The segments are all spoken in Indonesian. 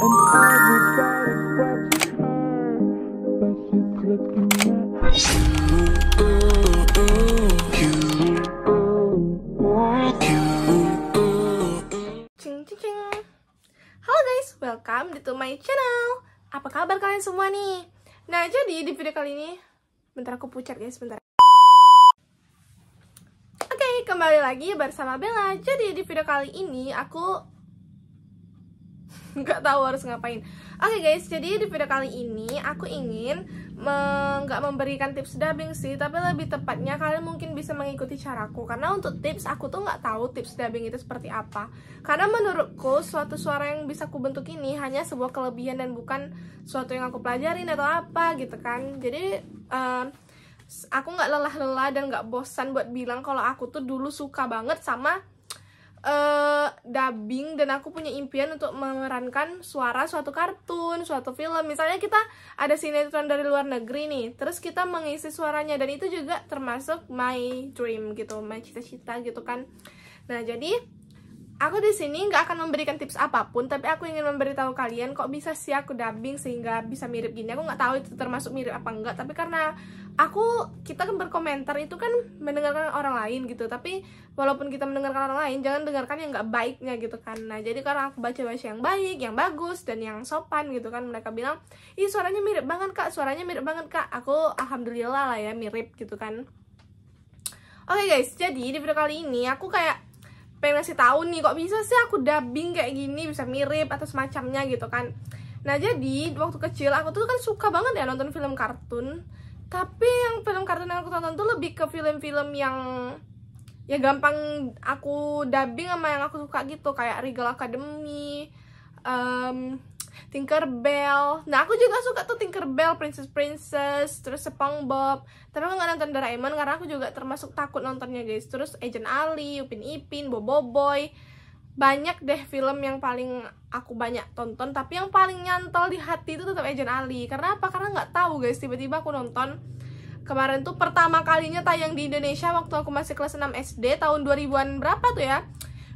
halo guys, welcome to my channel Apa kabar kalian semua nih? Nah, jadi di video kali ini Bentar aku pucat guys, bentar Oke, kembali lagi bersama Bella Jadi di video kali ini aku nggak tahu harus ngapain oke okay guys jadi di video kali ini aku ingin nggak me memberikan tips dubbing sih tapi lebih tepatnya kalian mungkin bisa mengikuti caraku karena untuk tips aku tuh nggak tahu tips dubbing itu seperti apa karena menurutku suatu suara yang bisa aku bentuk ini hanya sebuah kelebihan dan bukan suatu yang aku pelajarin atau apa gitu kan jadi uh, aku nggak lelah-lelah dan nggak bosan buat bilang kalau aku tuh dulu suka banget sama uh, dubbing dan aku punya impian untuk memerankan suara suatu kartun, suatu film. Misalnya kita ada sinetron dari luar negeri nih, terus kita mengisi suaranya dan itu juga termasuk my dream gitu, my cita-cita gitu kan. Nah, jadi Aku di sini nggak akan memberikan tips apapun, tapi aku ingin memberitahu kalian kok bisa sih aku dubbing sehingga bisa mirip gini. Aku nggak tahu itu termasuk mirip apa enggak, tapi karena aku kita kan berkomentar itu kan mendengarkan orang lain gitu. Tapi walaupun kita mendengarkan orang lain, jangan dengarkan yang nggak baiknya gitu kan. Nah jadi karena aku baca-baca yang baik, yang bagus dan yang sopan gitu kan, mereka bilang, ih suaranya mirip banget kak, suaranya mirip banget kak. Aku alhamdulillah lah ya mirip gitu kan. Oke okay guys, jadi di video kali ini aku kayak pengen ngasih tahu nih kok bisa sih aku dubbing kayak gini bisa mirip atau semacamnya gitu kan nah jadi waktu kecil aku tuh kan suka banget ya nonton film kartun tapi yang film kartun yang aku tonton tuh lebih ke film-film yang ya gampang aku dubbing sama yang aku suka gitu kayak Regal Academy um, Tinkerbell. Nah, aku juga suka tuh Tinkerbell, Princess Princess, terus SpongeBob. Tapi aku nggak nonton Doraemon karena aku juga termasuk takut nontonnya, guys. Terus Agent Ali, Upin Ipin, Boboiboy, Banyak deh film yang paling aku banyak tonton, tapi yang paling nyantol di hati itu tetap Agent Ali. Karena apa? Karena nggak tahu, guys. Tiba-tiba aku nonton kemarin tuh pertama kalinya tayang di Indonesia waktu aku masih kelas 6 SD tahun 2000-an berapa tuh ya?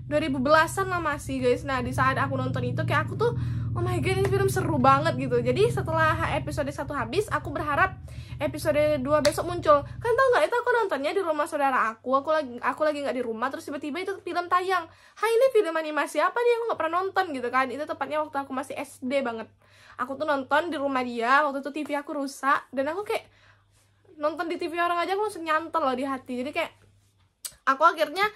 2010-an lah masih guys Nah di saat aku nonton itu kayak aku tuh oh my god ini film seru banget gitu jadi setelah episode 1 habis aku berharap episode 2 besok muncul kan tau nggak itu aku nontonnya di rumah saudara aku aku lagi aku lagi nggak di rumah terus tiba-tiba itu film tayang hai ini film animasi apa nih aku nggak pernah nonton gitu kan itu tepatnya waktu aku masih SD banget aku tuh nonton di rumah dia waktu itu TV aku rusak dan aku kayak nonton di TV orang aja aku langsung nyantel loh di hati jadi kayak aku akhirnya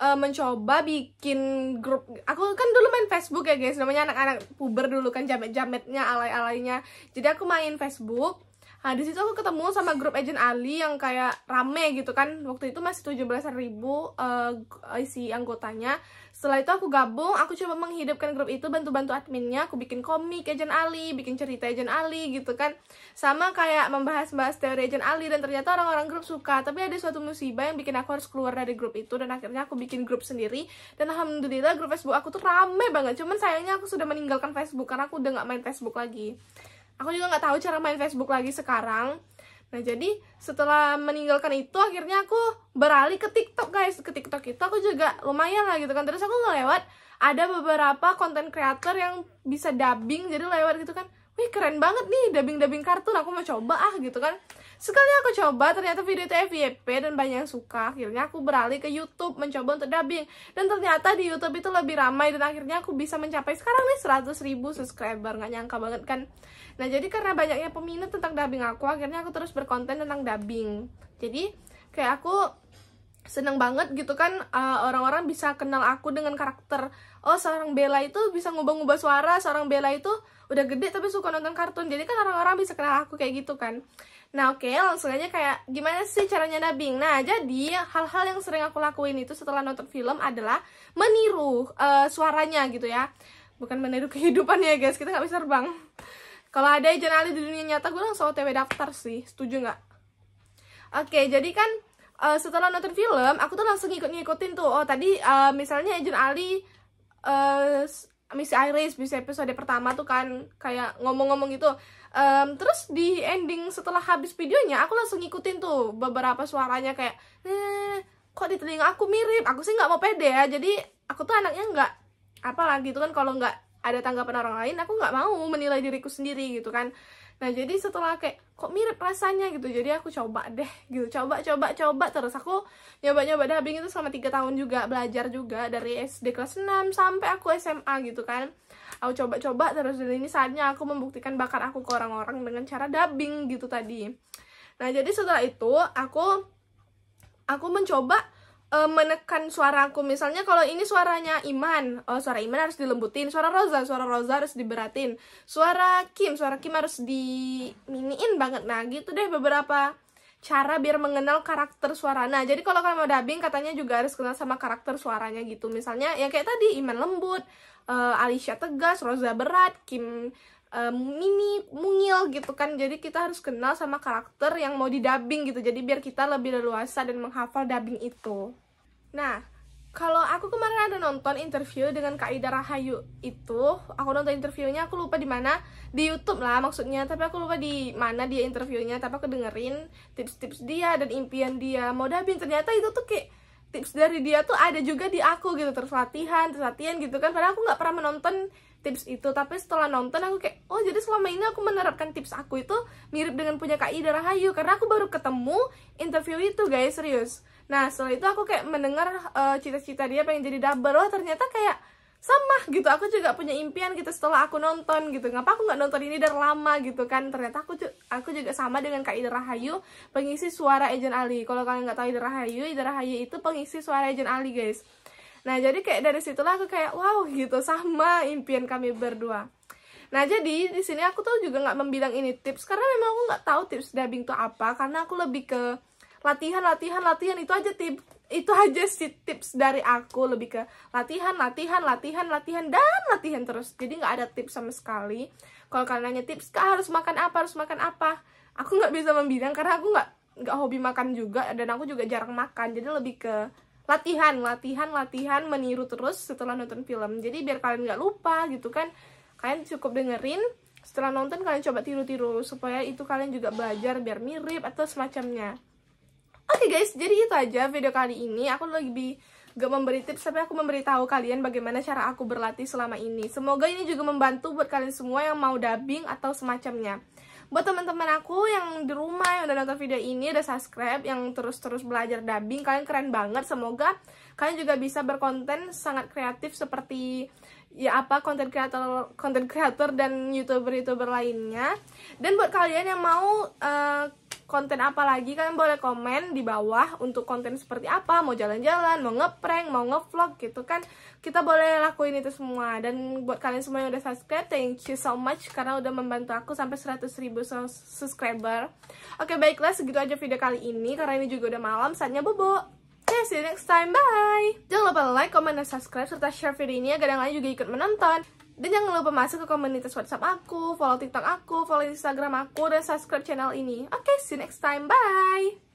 uh, mencoba bikin grup aku kan dulu main Facebook ya guys namanya anak-anak puber dulu kan jamet-jametnya alay-alaynya jadi aku main Facebook nah di situ aku ketemu sama grup agent Ali yang kayak rame gitu kan waktu itu masih tujuh belas ribu uh, eh, isi eh, anggotanya setelah itu aku gabung, aku coba menghidupkan grup itu, bantu-bantu adminnya, aku bikin komik Agent Ali, bikin cerita Agent Ali gitu kan. Sama kayak membahas-bahas teori Agent Ali dan ternyata orang-orang grup suka. Tapi ada suatu musibah yang bikin aku harus keluar dari grup itu dan akhirnya aku bikin grup sendiri. Dan alhamdulillah grup Facebook aku tuh rame banget. Cuman sayangnya aku sudah meninggalkan Facebook karena aku udah gak main Facebook lagi. Aku juga gak tahu cara main Facebook lagi sekarang. Nah, jadi setelah meninggalkan itu akhirnya aku beralih ke TikTok, guys. Ke TikTok itu aku juga lumayan lah gitu kan. Terus aku ngelewat ada beberapa konten creator yang bisa dubbing jadi lewat gitu kan. Wih, keren banget nih dubbing-dubbing kartun. Aku mau coba ah gitu kan. Sekali aku coba ternyata video itu FYP dan banyak yang suka. Akhirnya aku beralih ke YouTube mencoba untuk dubbing. Dan ternyata di YouTube itu lebih ramai dan akhirnya aku bisa mencapai sekarang nih 100 ribu subscriber. Nggak nyangka banget kan. Nah, jadi karena banyaknya peminat tentang dubbing aku, akhirnya aku terus berkonten tentang dubbing. Jadi, kayak aku seneng banget gitu kan eh, orang-orang uh, bisa kenal aku dengan karakter oh seorang Bella itu bisa ngubah-ngubah suara seorang Bella itu udah gede tapi suka nonton kartun jadi kan orang-orang bisa kenal aku kayak gitu kan nah oke okay, langsung aja kayak gimana sih caranya dubbing nah jadi hal-hal yang sering aku lakuin itu setelah nonton film adalah meniru uh, suaranya gitu ya bukan meniru kehidupannya guys kita nggak bisa terbang kalau ada agent Ali di dunia nyata gue langsung otw daftar sih setuju nggak oke jadi kan uh, setelah nonton film aku tuh langsung ngikut-ngikutin tuh oh tadi uh, misalnya agent ali uh, Miss Iris bisa episode pertama tuh kan kayak ngomong-ngomong gitu um, terus di ending setelah habis videonya aku langsung ngikutin tuh beberapa suaranya kayak eh, kok di telinga aku mirip aku sih nggak mau pede ya jadi aku tuh anaknya nggak apalagi itu kan kalau nggak ada tanggapan orang lain aku nggak mau menilai diriku sendiri gitu kan nah jadi setelah kayak kok mirip rasanya gitu jadi aku coba deh gitu coba coba coba terus aku nyoba nyoba dubbing itu selama tiga tahun juga belajar juga dari SD kelas 6 sampai aku SMA gitu kan aku coba coba terus dan ini saatnya aku membuktikan bakat aku ke orang-orang dengan cara dubbing gitu tadi nah jadi setelah itu aku aku mencoba uh, menekan suaraku misalnya kalau ini suaranya Iman oh, suara Iman harus dilembutin suara Rosa suara Rosa harus diberatin suara Kim suara Kim harus diminiin banget nah gitu deh beberapa cara biar mengenal karakter suaranya jadi kalau kalian mau dubbing katanya juga harus kenal sama karakter suaranya gitu misalnya ya kayak tadi Iman lembut uh, Alicia tegas Rosa berat Kim eh, mini mungil gitu kan jadi kita harus kenal sama karakter yang mau didubbing gitu jadi biar kita lebih leluasa dan menghafal dubbing itu Nah, kalau aku kemarin ada nonton interview dengan Kak Ida Rahayu itu, aku nonton interviewnya aku lupa di mana, di YouTube lah maksudnya, tapi aku lupa di mana dia interviewnya, tapi aku dengerin tips-tips dia dan impian dia mau dabin. Ternyata itu tuh kayak tips dari dia tuh ada juga di aku gitu, terus latihan, terus latihan gitu kan. Padahal aku nggak pernah menonton tips itu, tapi setelah nonton aku kayak, oh jadi selama ini aku menerapkan tips aku itu mirip dengan punya Kak Ida Rahayu, karena aku baru ketemu interview itu guys, serius Nah setelah itu aku kayak mendengar uh, cita-cita dia pengen jadi dubber Wah ternyata kayak sama gitu aku juga punya impian gitu setelah aku nonton gitu ngapa aku gak nonton ini dari lama gitu kan ternyata aku aku juga sama dengan kak Ida Rahayu pengisi suara Ejen Ali kalau kalian gak tahu Ida Rahayu Ida Rahayu itu pengisi suara Ejen Ali guys nah jadi kayak dari situlah aku kayak wow gitu sama impian kami berdua Nah jadi di sini aku tuh juga nggak membilang ini tips karena memang aku nggak tahu tips dubbing tuh apa karena aku lebih ke latihan latihan latihan itu aja tip itu aja sih tips dari aku lebih ke latihan latihan latihan latihan dan latihan terus jadi nggak ada tips sama sekali kalau kalian nanya tips kak harus makan apa harus makan apa aku nggak bisa membilang karena aku nggak nggak hobi makan juga dan aku juga jarang makan jadi lebih ke latihan latihan latihan meniru terus setelah nonton film jadi biar kalian nggak lupa gitu kan kalian cukup dengerin setelah nonton kalian coba tiru-tiru supaya itu kalian juga belajar biar mirip atau semacamnya Oke okay guys, jadi itu aja video kali ini. Aku lebih gak memberi tips, tapi aku memberitahu kalian bagaimana cara aku berlatih selama ini. Semoga ini juga membantu buat kalian semua yang mau dubbing atau semacamnya. Buat teman-teman aku yang di rumah yang udah nonton video ini, udah subscribe, yang terus-terus belajar dubbing, kalian keren banget. Semoga kalian juga bisa berkonten sangat kreatif seperti ya apa konten kreator konten kreator dan youtuber youtuber lainnya dan buat kalian yang mau uh, konten apa lagi kalian boleh komen di bawah untuk konten seperti apa mau jalan-jalan mau ngeprank mau ngevlog gitu kan kita boleh lakuin itu semua dan buat kalian semua yang udah subscribe thank you so much karena udah membantu aku sampai 100 ribu subscriber oke baiklah segitu aja video kali ini karena ini juga udah malam saatnya bobo Okay, ya, see you next time, bye! Jangan lupa like, comment, dan subscribe, serta share video ini agar yang lain juga ikut menonton. Dan jangan lupa masuk ke komunitas WhatsApp aku, follow TikTok aku, follow Instagram aku, dan subscribe channel ini. Oke, okay, see you next time. Bye!